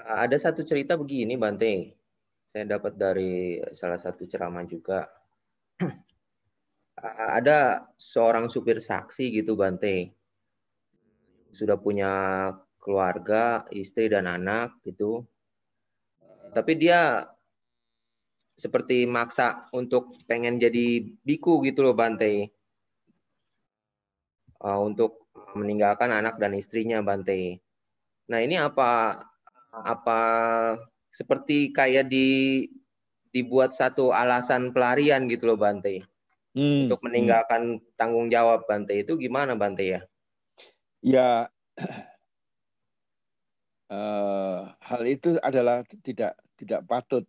ada satu cerita begini Bante. Saya dapat dari salah satu ceramah juga. ada seorang supir saksi gitu Bante. Sudah punya keluarga, istri dan anak gitu. Tapi dia seperti maksa untuk pengen jadi biku gitu loh Bante. untuk meninggalkan anak dan istrinya Bante. Nah ini apa apa seperti kayak di dibuat satu alasan pelarian gitu loh Bante hmm. untuk meninggalkan hmm. tanggung jawab Bante itu gimana Bante ya? Ya uh, hal itu adalah tidak tidak patut.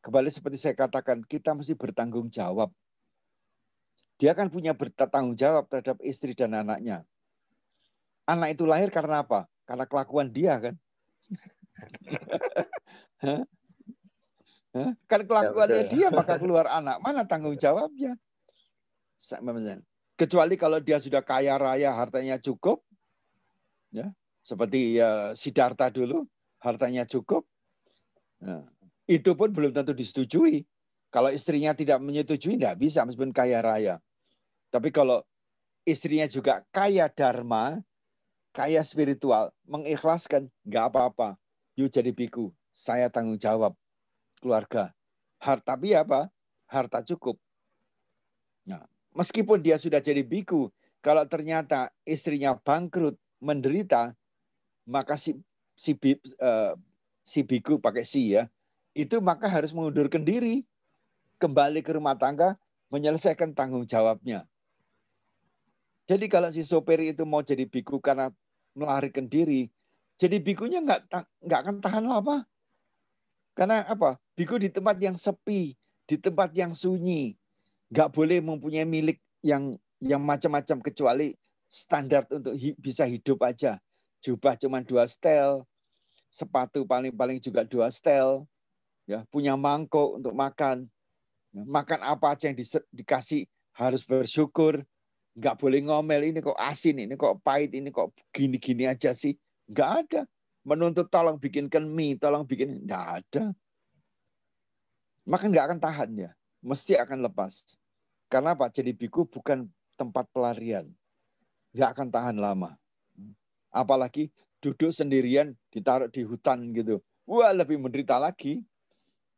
Kembali seperti saya katakan kita mesti bertanggung jawab. Dia kan punya bertanggung jawab terhadap istri dan anaknya. Anak itu lahir karena apa? Karena kelakuan dia kan kan kelakuannya ya, dia maka keluar anak. Mana tanggung jawabnya? Kecuali kalau dia sudah kaya raya, hartanya cukup. ya Seperti ya, Siddhartha dulu, hartanya cukup. ya. itu pun belum tentu disetujui. Kalau istrinya tidak menyetujui, tidak bisa meskipun kaya raya. Tapi kalau istrinya juga kaya dharma, kaya spiritual, mengikhlaskan, nggak apa-apa you jadi biku, saya tanggung jawab keluarga. Harta tapi apa? Harta cukup. Nah, meskipun dia sudah jadi biku, kalau ternyata istrinya bangkrut, menderita, maka si si uh, si biku pakai si ya, itu maka harus mengundurkan diri kembali ke rumah tangga menyelesaikan tanggung jawabnya. Jadi kalau si sopir itu mau jadi biku karena melarikan diri, jadi bikunya nggak nggak akan tahan lama. Karena apa? Biku di tempat yang sepi, di tempat yang sunyi, nggak boleh mempunyai milik yang yang macam-macam kecuali standar untuk hi, bisa hidup aja. Jubah cuma dua stel, sepatu paling-paling juga dua stel, ya punya mangkok untuk makan, ya, makan apa aja yang di, dikasih harus bersyukur, nggak boleh ngomel ini kok asin ini kok pahit ini kok gini-gini aja sih Nggak ada. Menuntut tolong bikinkan mie, tolong bikin. Nggak ada. Maka nggak akan tahan ya. Mesti akan lepas. Karena apa? Jadi biku bukan tempat pelarian. Nggak akan tahan lama. Apalagi duduk sendirian ditaruh di hutan gitu. Wah lebih menderita lagi.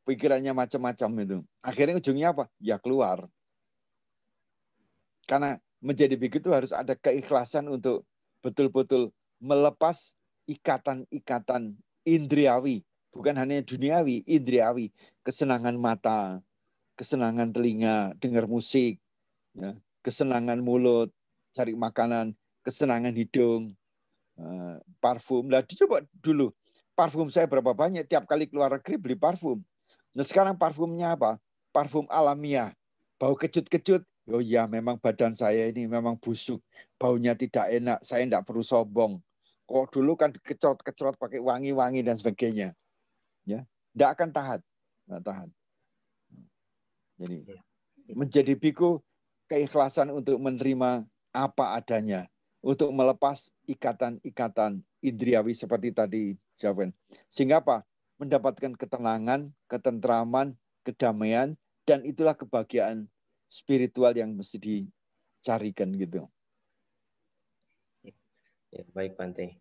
Pikirannya macam-macam itu. Akhirnya ujungnya apa? Ya keluar. Karena menjadi itu harus ada keikhlasan untuk betul-betul melepas ikatan-ikatan indriawi, bukan hanya duniawi, indriawi, kesenangan mata, kesenangan telinga, dengar musik, ya, kesenangan mulut, cari makanan, kesenangan hidung, uh, parfum. Nah, coba dulu parfum saya berapa banyak tiap kali keluar negeri beli parfum. Nah sekarang parfumnya apa? Parfum alamiah, bau kecut-kecut. Oh ya memang badan saya ini memang busuk, baunya tidak enak. Saya tidak perlu sombong. Kok dulu kan dikecot-kecot pakai wangi-wangi dan sebagainya. Ya, tidak akan tahan, tidak tahan. Jadi iya. menjadi biku keikhlasan untuk menerima apa adanya, untuk melepas ikatan-ikatan indriawi seperti tadi Jawen. Sehingga apa? Mendapatkan ketenangan, ketentraman, kedamaian, dan itulah kebahagiaan spiritual yang mesti dicarikan gitu. Ya, baik Pante.